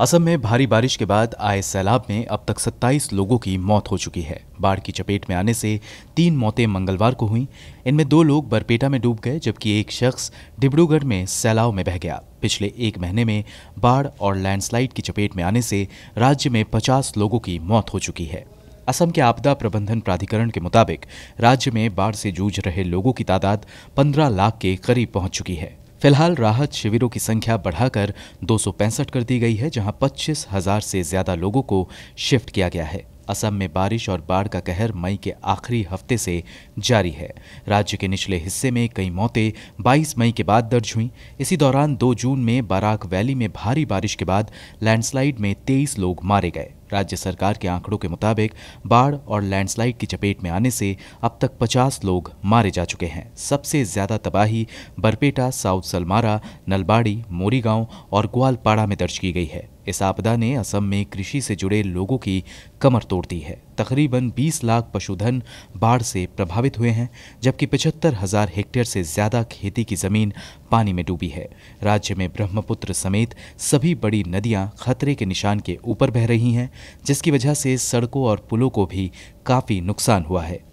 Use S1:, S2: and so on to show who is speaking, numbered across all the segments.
S1: असम में भारी बारिश के बाद आए सैलाब में अब तक 27 लोगों की मौत हो चुकी है बाढ़ की चपेट में आने से तीन मौतें मंगलवार को हुई इनमें दो लोग बरपेटा में डूब गए जबकि एक शख्स डिब्रूगढ़ में सैलाब में बह गया पिछले एक महीने में बाढ़ और लैंडस्लाइड की चपेट में आने से राज्य में 50 लोगों की मौत हो चुकी है असम के आपदा प्रबंधन प्राधिकरण के मुताबिक राज्य में बाढ़ से जूझ रहे लोगों की तादाद 15 लाख के करीब पहुंच चुकी है फिलहाल राहत शिविरों की संख्या बढ़ाकर दो कर दी गई है जहां पच्चीस हजार से ज्यादा लोगों को शिफ्ट किया गया है असम में बारिश और बाढ़ का कहर मई के आखिरी हफ्ते से जारी है राज्य के निचले हिस्से में कई मौतें 22 मई के बाद दर्ज हुई इसी दौरान 2 जून में बराक वैली में भारी बारिश के बाद लैंडस्लाइड में 23 लोग मारे गए राज्य सरकार के आंकड़ों के मुताबिक बाढ़ और लैंडस्लाइड की चपेट में आने से अब तक 50 लोग मारे जा चुके हैं सबसे ज्यादा तबाही बरपेटा साउथ सलमारा नलबाड़ी मोरीगांव और ग्वालपाड़ा में दर्ज की गई है इस आपदा ने असम में कृषि से जुड़े लोगों की कमर तोड़ दी है तकरीबन 20 लाख पशुधन बाढ़ से प्रभावित हुए हैं जबकि पचहत्तर हजार हेक्टेयर से ज्यादा खेती की जमीन पानी में डूबी है राज्य में ब्रह्मपुत्र समेत सभी बड़ी नदियां खतरे के निशान के ऊपर बह रही हैं जिसकी वजह से सड़कों और पुलों को भी काफ़ी नुकसान हुआ है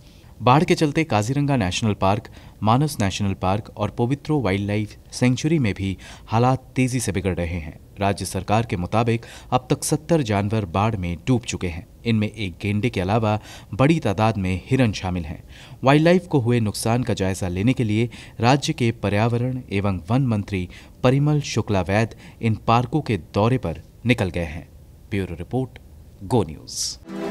S1: बाढ़ के चलते Kaziranga National Park Manas National Park और पवित्रो वाइल्ड लाइफ सेंचुरी में भी हालात तेजी से बिगड़ रहे हैं राज्य सरकार के मुताबिक अब तक सत्तर जानवर बाढ़ में डूब चुके हैं इनमें एक गेंडे के अलावा बड़ी तादाद में हिरन शामिल हैं वाइल्ड लाइफ को हुए नुकसान का जायजा लेने के लिए राज्य के पर्यावरण एवं वन मंत्री परिमल शुक्ला वैद इन पार्कों के दौरे पर निकल गए हैं ब्यूरो रिपोर्ट गो न्यूज़